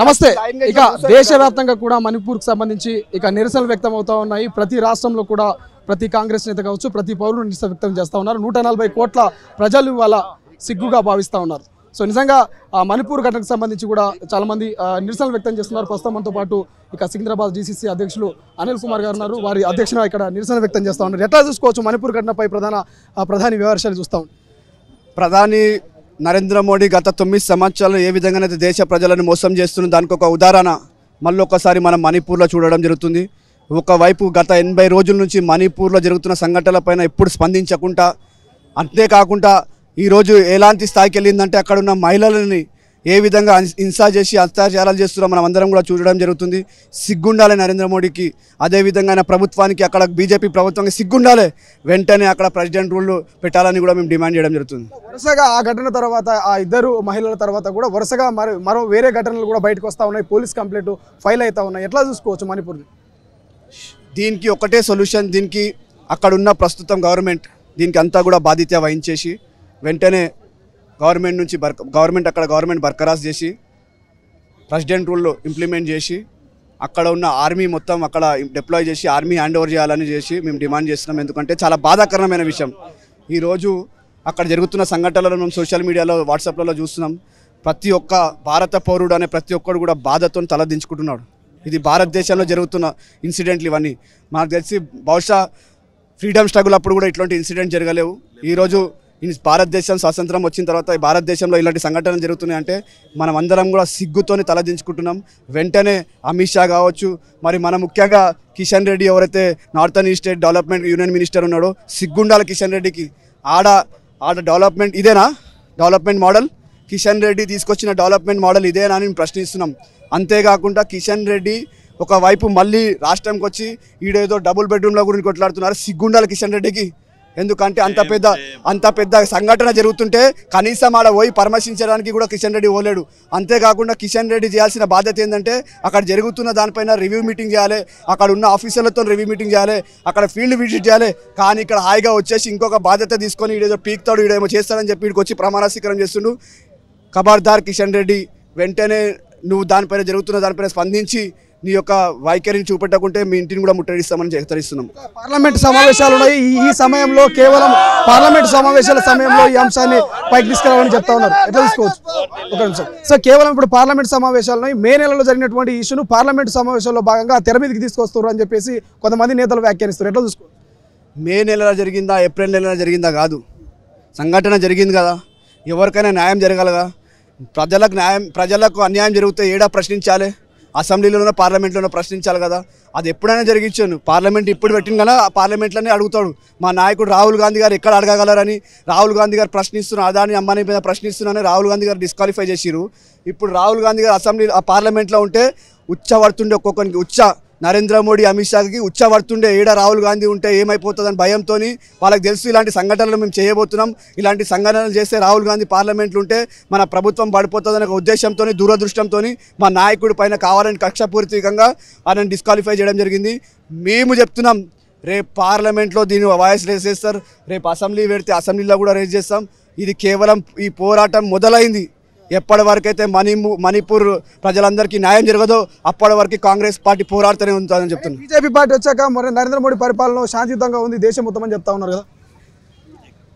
నమస్తే ఇక దేశవ్యాప్తంగా కూడా మణిపూర్కి సంబంధించి ఇక నిరసనలు వ్యక్తం అవుతా ఉన్నాయి ప్రతి రాష్ట్రంలో కూడా ప్రతి కాంగ్రెస్ నేత కావచ్చు ప్రతి పౌరులు నిరసన వ్యక్తం చేస్తా ఉన్నారు నూట కోట్ల ప్రజలు వాళ్ళ సిగ్గుగా భావిస్తూ ఉన్నారు సో నిజంగా ఆ మణిపూర్ ఘటనకు సంబంధించి కూడా చాలామంది నిరసనలు వ్యక్తం చేస్తున్నారు ప్రస్తుతం మనతో పాటు ఇక సికింద్రాబాద్ డిసిసి అధ్యక్షులు అనిల్ కుమార్ గారు ఉన్నారు వారి అధ్యక్షున ఇక్కడ నిరసన వ్యక్తం చేస్తూ ఉన్నారు ఎట్లా చూసుకోవచ్చు మణిపూర్ ఘటనపై ప్రధాన ప్రధాని విమర్శలు చూస్తాం ప్రధాని నరేంద్ర మోడీ గత తొమ్మిది సంవత్సరాలు ఏ విధంగానైతే దేశ ప్రజలను మోసం చేస్తున్న దానికి ఒక ఉదాహరణ మళ్ళీ ఒకసారి మనం మణిపూర్లో చూడడం జరుగుతుంది ఒకవైపు గత ఎనభై రోజుల నుంచి మణిపూర్లో జరుగుతున్న సంఘటనలపైన ఎప్పుడు స్పందించకుండా అంతేకాకుండా ఈరోజు ఎలాంటి స్థాయికి వెళ్ళిందంటే అక్కడున్న మహిళలని ఏ విధంగా హింసా చేసి అత్యాచారాలు చేస్తున్నారో మనం అందరం కూడా చూడడం జరుగుతుంది సిగ్గుండాలి నరేంద్ర మోడీకి అదేవిధంగా ఆయన ప్రభుత్వానికి అక్కడ బీజేపీ ప్రభుత్వానికి సిగ్గుండాలి వెంటనే అక్కడ ప్రెసిడెంట్ రూల్ పెట్టాలని కూడా మేము డిమాండ్ చేయడం జరుగుతుంది వరుసగా ఆ ఘటన తర్వాత ఆ ఇద్దరు మహిళల తర్వాత కూడా వరుసగా మరి మరో వేరే ఘటనలు కూడా బయటకు వస్తూ ఉన్నాయి పోలీస్ కంప్లైంట్ ఫైల్ అవుతా ఉన్నాయి ఎట్లా చూసుకోవచ్చు మణిపూర్ని దీనికి ఒకటే సొల్యూషన్ దీనికి అక్కడున్న ప్రస్తుతం గవర్నమెంట్ దీనికి అంతా కూడా బాధ్యత వహించేసి వెంటనే గవర్నమెంట్ నుంచి బర్ గవర్నమెంట్ అక్కడ గవర్నమెంట్ బర్కరాస్ చేసి ప్రెసిడెంట్ రూల్లో ఇంప్లిమెంట్ చేసి అక్కడ ఉన్న ఆర్మీ మొత్తం అక్కడ డిప్లాయ్ చేసి ఆర్మీ హ్యాండ్ ఓవర్ చేయాలని చేసి మేము డిమాండ్ చేస్తున్నాం ఎందుకంటే చాలా బాధాకరమైన విషయం ఈరోజు అక్కడ జరుగుతున్న సంఘటనలను మేము సోషల్ మీడియాలో వాట్సాప్లలో చూస్తున్నాం ప్రతి ఒక్క భారత పౌరుడు అనే ప్రతి ఒక్కడు కూడా బాధతో తలదించుకుంటున్నాడు ఇది భారతదేశంలో జరుగుతున్న ఇన్సిడెంట్లు ఇవన్నీ మనకు తెలిసి బహుశా ఫ్రీడమ్ స్ట్రగుల్ అప్పుడు కూడా ఇట్లాంటి ఇన్సిడెంట్ జరగలేవు ఈరోజు ఈ భారతదేశం స్వాతంత్రం వచ్చిన తర్వాత భారతదేశంలో ఇలాంటి సంఘటనలు జరుగుతున్నాయి అంటే మనం అందరం కూడా సిగ్గుతోనే తలదించుకుంటున్నాం వెంటనే అమిత్ షా కావచ్చు మరి మన ముఖ్యంగా కిషన్ రెడ్డి ఎవరైతే northern east state development union minister ఉన్నాడో సిగ్గుండాలి కిషన్ రెడ్డికి ఆడ ఆడ డెవలప్మెంట్ ఇదేనా డెవలప్మెంట్ మోడల్ కిషన్ రెడ్డి తీసుకొచ్చిన డెవలప్మెంట్ మోడల్ ఇదేనా అని ప్రశ్నిస్తున్నాం అంతేకాకుండా కిషన్ రెడ్డి ఒకవైపు మళ్ళీ రాష్ట్రంకి వచ్చి ఈడేదో డబుల్ బెడ్రూమ్ల గురించి కొట్లాడుతున్నారు సిగ్గుండాలి కిషన్ రెడ్డికి ఎందుకంటే అంత పెద్ద అంత పెద్ద సంఘటన జరుగుతుంటే కనీసం ఆడ పోయి పరామర్శించడానికి కూడా కిషన్ రెడ్డి పోలేడు అంతేకాకుండా కిషన్ రెడ్డి చేయాల్సిన బాధ్యత ఏంటంటే అక్కడ జరుగుతున్న దానిపైన రివ్యూ మీటింగ్ చేయాలి అక్కడ ఉన్న ఆఫీసర్లతో రివ్యూ మీటింగ్ చేయాలి అక్కడ ఫీల్డ్ విజిట్ చేయాలి కానీ ఇక్కడ హాయిగా వచ్చేసి ఇంకొక బాధ్యత తీసుకొని వీడేదో పీక్తాడు వీడేమో చేస్తాడని చెప్పి వీడికి వచ్చి ప్రమాణ చేస్తుండు కబార్దార్ కిషన్ రెడ్డి వెంటనే నువ్వు దానిపైన జరుగుతున్న దానిపైన స్పందించి నీ యొక్క వైఖరిని చూపెట్టకుంటే మీ ఇంటిని కూడా ముట్టడిస్తామని హెచ్చరిస్తున్నాం పార్లమెంట్ సమావేశాలు ఉన్నాయి ఈ సమయంలో కేవలం పార్లమెంట్ సమావేశాల సమయంలో ఈ అంశాన్ని పైకి తీసుకురావాలని చెప్తా ఉన్నారు ఎట్లా తీసుకోవచ్చు ఒక నిమిషం సో కేవలం ఇప్పుడు పార్లమెంట్ సమావేశాలు ఉన్నాయి మే నెలలో జరిగినటువంటి ఇష్యూను పార్లమెంట్ సమావేశాల్లో భాగంగా తెర మీదకి తీసుకొస్తారు అని చెప్పేసి కొంతమంది నేతలు వ్యాఖ్యానిస్తారు ఎట్లా చూసుకోవచ్చు మే నెలలో జరిగిందా ఏప్రిల్ నెలలో జరిగిందా కాదు సంఘటన జరిగింది కదా ఎవరికైనా న్యాయం జరగాలగా ప్రజలకు న్యాయం ప్రజలకు అన్యాయం జరిగితే ఏడా ప్రశ్నించాలి అసెంబ్లీలో ఉన్న పార్లమెంట్లోనో ప్రశ్నించాలి కదా అది ఎప్పుడైనా జరిగించాను పార్లమెంట్ ఇప్పుడు పెట్టిన కదా ఆ పార్లమెంట్లోనే అడుగుతాడు మా నాయకుడు రాహుల్ గాంధీ గారు ఎక్కడ అడగగలరని రాహుల్ గాంధీ గారు ప్రశ్నిస్తున్న అదాని అమ్మాయి మీద ప్రశ్నిస్తున్నారని రాహుల్ గాంధీ గారు డిస్క్వాలిఫై చేసిరు ఇప్పుడు రాహుల్ గాంధీ గారు అసెంబ్లీ ఆ పార్లమెంట్లో ఉంటే ఉచ్చ పడుతుండే ఒక్కొక్కరికి ఉచ్చ నరేంద్ర మోడీ అమిత్ షాకి ఉచ్చబడుతుండే ఈడ రాహుల్ గాంధీ ఉంటే ఏమైపోతుందని భయంతో వాళ్ళకి తెలుసు ఇలాంటి సంఘటనలు మేము చేయబోతున్నాం ఇలాంటి సంఘటనలు చేస్తే రాహుల్ గాంధీ పార్లమెంట్లు ఉంటే మన ప్రభుత్వం పడిపోతుందనే ఒక ఉద్దేశంతో దూరదృష్టంతో మా నాయకుడి పైన కావాలని కక్షపూర్తికంగా ఆయన డిస్క్వాలిఫై చేయడం జరిగింది మేము చెప్తున్నాం రేపు పార్లమెంట్లో దీని వాయిస్ రేజ్ చేస్తారు రేపు అసెంబ్లీ పెడితే అసెంబ్లీలో కూడా రేస్ చేస్తాం ఇది కేవలం ఈ పోరాటం మొదలైంది ఎప్పటి వరకైతే మణి మణిపూర్ ప్రజలందరికీ న్యాయం జరగదో అప్పటి వరకు కాంగ్రెస్ పార్టీ పోరాడుతూనే ఉంటుందని చెప్తున్నారు బీజేపీ పార్టీ వచ్చాక మరి నరేంద్ర మోడీ పరిపాలన శాంతియుతంగా ఉంది దేశం మొత్తం అని చెప్తా ఉన్నారు కదా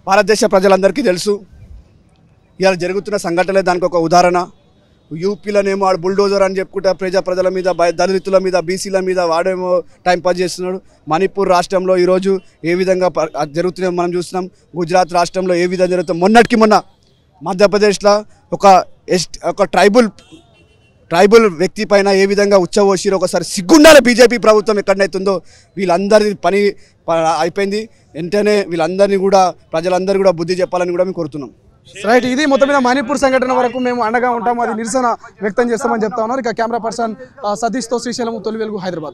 భారతదేశ ప్రజలందరికీ తెలుసు ఇలా జరుగుతున్న సంఘటనలే దానికి ఒక ఉదాహరణ యూపీలోనేమో ఆడు బుల్డోజర్ అని చెప్పుకుంటే ప్రజా ప్రజల మీద దళితుల మీద బీసీల మీద వాడేమో టైం పాస్ చేస్తున్నాడు మణిపూర్ రాష్ట్రంలో ఈరోజు ఏ విధంగా జరుగుతున్నాయో మనం చూస్తున్నాం గుజరాత్ రాష్ట్రంలో ఏ విధంగా జరుగుతుంది మొన్నటికి మొన్న మధ్యప్రదేశ్లో ఒక ఎస్ ఒక ట్రైబుల్ ట్రైబుల్ వ్యక్తి పైన ఏ విధంగా ఉచ్చవోసిరో ఒకసారి సిగ్గుండాలి బీజేపీ ప్రభుత్వం ఎక్కడైతుందో వీళ్ళందరి పని అయిపోయింది వెంటనే వీళ్ళందరినీ కూడా ప్రజలందరూ కూడా బుద్ధి చెప్పాలని కూడా మేము కోరుతున్నాం రైట్ ఇది మొత్తం మీద మణిపూర్ సంఘటన వరకు మేము అండగా ఉంటాము అది నిరసన వ్యక్తం చేస్తామని చెప్తా ఉన్నారు ఇక కెమెరా పర్సన్ సతీష్తో శ్రీశైలం తొలి వెలుగు హైదరాబాద్